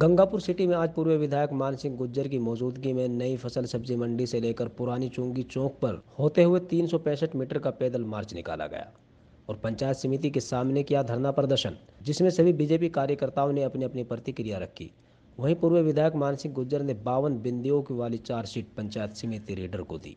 Gangapur city में आज पूर्व विधायक मान सिंह गुज्जर की मौजूदगी में नई फसल सब्जी मंडी से लेकर पुरानी चुंगी चौक पर होते हुए तीन मीटर का पैदल मार्च निकाला गया और पंचायत समिति के सामने किया धरना प्रदर्शन जिसमें सभी बीजेपी कार्यकर्ताओं ने अपनी अपनी प्रतिक्रिया रखी वहीं पूर्व विधायक मानसिंह गुज्जर ने बावन बिंदियों की वाली चार्जशीट पंचायत समिति रीडर को दी